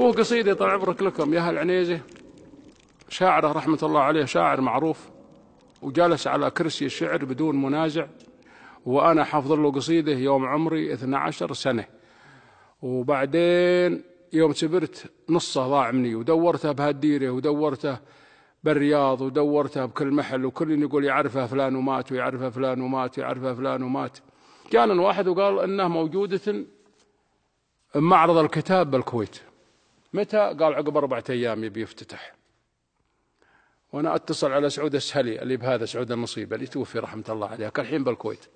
هو قصيدة طال عمرك لكم يا هالعنيزة شاعره رحمة الله عليه شاعر معروف وجلس على كرسي الشعر بدون منازع وأنا حافظ له قصيدة يوم عمري 12 سنة وبعدين يوم كبرت نصه ضاع مني ودورته بهالديرة ودورته بالرياض ودورته بكل محل وكل يقول يعرفه فلان ومات ويعرفه فلان ومات ويعرفه فلان ومات كان واحد وقال انه موجودة معرض الكتاب بالكويت متى قال عقب أربعة أيام يبي يفتتح وأنا أتصل على سعود السهلي اللي بهذا سعود المصيبة اللي توفي رحمة الله عليه كان الحين بالكويت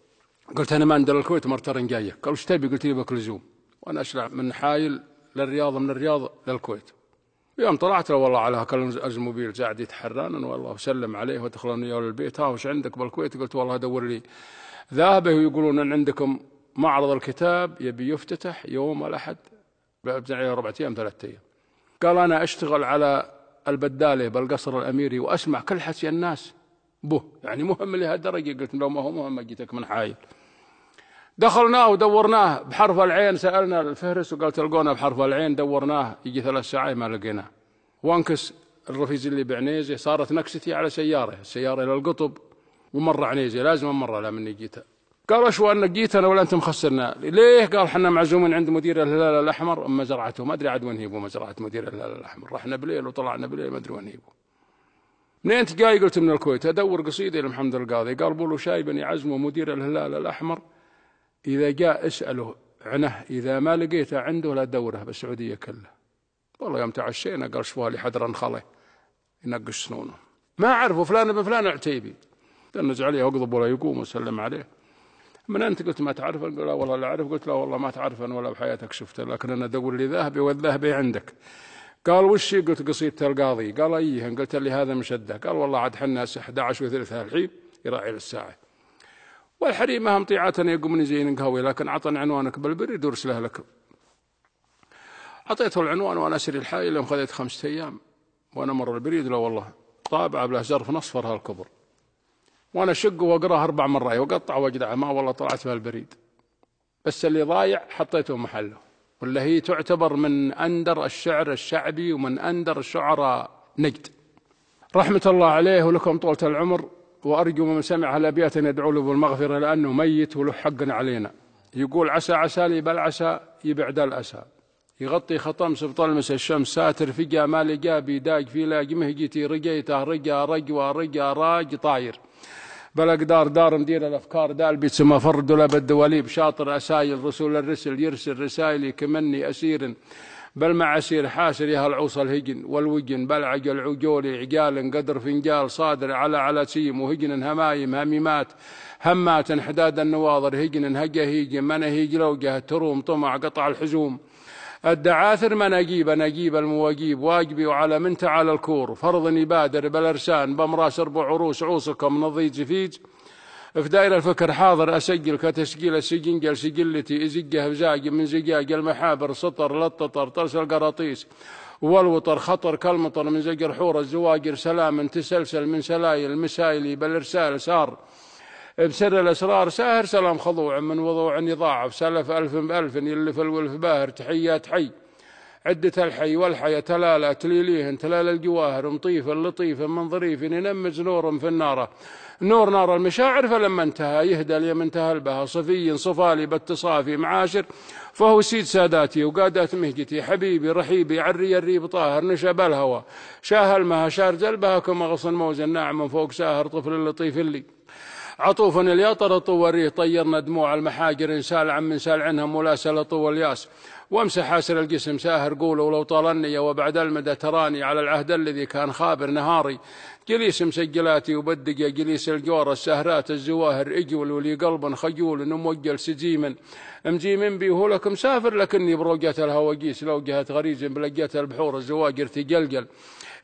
قلت أنا ما أندر الكويت مرتين جاية قال وش تبي قلت لي باكل وأنا أشلع من حايل للرياض من الرياض للكويت يوم طلعت له والله على هكذا الموبيل قاعد يتحرن والله وسلم عليه ودخل انا وياه للبيت ها وش عندك بالكويت قلت والله ادور لي ذهبه ويقولون ان عندكم معرض الكتاب يبي يفتتح يوم الاحد بعد عليها ربع أيام ثلاثة أيام قال أنا أشتغل على البدالة بالقصر الأميري وأسمع كل حسي الناس به يعني مهم لهالدرجة قلت لو ما هو مهم جيتك من حايل دخلناه ودورناه بحرف العين سألنا الفهرس وقال تلقونا بحرف العين دورناه يجي ثلاث ساعات ما لقيناه وانكس الرفيز اللي بعنيزة صارت نكستي على سيارة السيارة إلى القطب ومر عنيزة لازم مرة لا من جيتها قالوا شو انك جيت أنا ولا أنتم خسرنا ليه قال احنا معزومين عند مدير الهلال الأحمر مزرعته ما أدري عاد وين هيبوا مزرعة مدير الهلال الأحمر رحنا بالليل وطلعنا بالليل ما أدري وين هيبوا منين أنت جاي قلت من الكويت أدور قصيدة لمحمد القاضي قال بولو شايب يعزمه مدير الهلال الأحمر إذا جاء اسأله عنه إذا ما لقيته عنده لا دوره بالسعودية كلها والله يوم تعشينا قال شوالي حدرا خله ينقش سنونه ما أعرفه فلان ابن فلان عتيبي دنز عليه واقضب ولا يقوم وسلم عليه من أنت قلت ما تعرف قال لا والله لا أعرف قلت لا والله ما تعرف أنا ولا بحياتك شفته لكن أنا دور لي ذهبي والذهبي عندك قال وش قلت قصيدة القاضي قال أيه قلت لي هذا مشدة قال والله عاد حنا 11 وثلثها الحين يراعي للساعة ما هم طيعة يقومون زين قهوي لكن عطني عنوانك بالبريد وارسله لك أعطيته العنوان وأنا أسري الحائل يوم خذيت خمسة أيام وأنا مر البريد لا والله طابعة بله زرف نصفر هالكبر وانا اشق واقراه اربع مرات واقطع واجدعه ما والله طلعت فيها البريد بس اللي ضايع حطيته محله واللي هي تعتبر من اندر الشعر الشعبي ومن اندر شعراء نجد رحمه الله عليه ولكم طوله العمر وارجو من سمع الابيات ان يدعو له بالمغفره لانه ميت وله حق علينا يقول عسى لي بل عسى يبعد الاسى يغطي خطم في طلمس الشمس ساتر فجا ما لقى بيداق في لاج جيتي رجيته رجا رجوى رجا راج طاير بالاقدار دار مدير الافكار دال بتسمى فرد ولا الدواليب شاطر اسايل رسول الرسل يرسل رسائلي كمني اسير بل مع أسير حاسر يا العوص الهجن والوجن بل عجل عجولي عجال قدر فنجال صادر على على سيم وهجن همايم هميمات همات انحداد النواظر هجن هجا هيجن من هيج لوجه تروم طمع قطع الحزوم الدعاثر مناجيب نجيب المواجيب واجبي وعلى منت على الكور فرض يبادر بالأرسان بمراس أربع عروس عوصكم نضيج فيج في دائرة الفكر حاضر أسجل كتسجيل السجنجل سجلتي إزقه بزاق من زجاج المحابر سطر للططر طرس القراطيس والوطر خطر كالمطر من زجر حور الزواجر سلام تسلسل من سلايل مسايلي بالإرسال سار بسر الأسرار ساهر سلام خضوع من وضوع يضاعف سلف ألف بألف يلف الولف باهر تحيات حي عدة الحي والحي تلالا تليليهن تلال الجواهر مطيف لطيف من ظريف ينمز نور في النار نور نار المشاعر فلما انتهى يهدى اليم انتهى البها صفي صفالي باتصافي معاشر فهو سيد ساداتي وقادات مهجتي حبيبي رحيبي عري الريب طاهر نشب الهوى شاه المها شار جلبها كما غصن موز ناعم من فوق ساهر طفل لطيف اللي عطوف اليطر طوريه طيرنا دموع المحاجر انسال عن من سال عنهم ولا سلطوا الياس وامسح حاسر الجسم ساهر قول ولو طالني وبعد المدى تراني على العهد الذي كان خابر نهاري جليس مسجلاتي يا جليس الجوار السهرات الزواهر اجول ولي قلب خجول موجل سجيما مجيم هو لك مسافر لكني بروجة الهواجيس لو جهة غريز بلقية البحور الزواجر تجلجل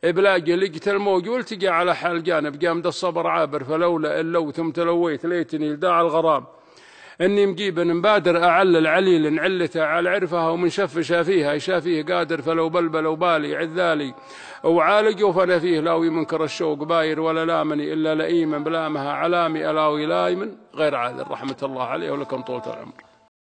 إبلاج لقت الموج والتقى على حال جانب جامد الصبر عابر فلولا ثم تلويت ليتني لداع الغرام اني مجيب مبادر اعلل عليل علته على عرفها ومن شف شافيها يشافيه قادر فلو بلبل وبالي عذالي وعالج وفنا فيه لاوي منكر الشوق باير ولا لامني الا لئيما بلامها علامي الاوي لايمن غير عادل رحمه الله عليه ولكم طولة العمر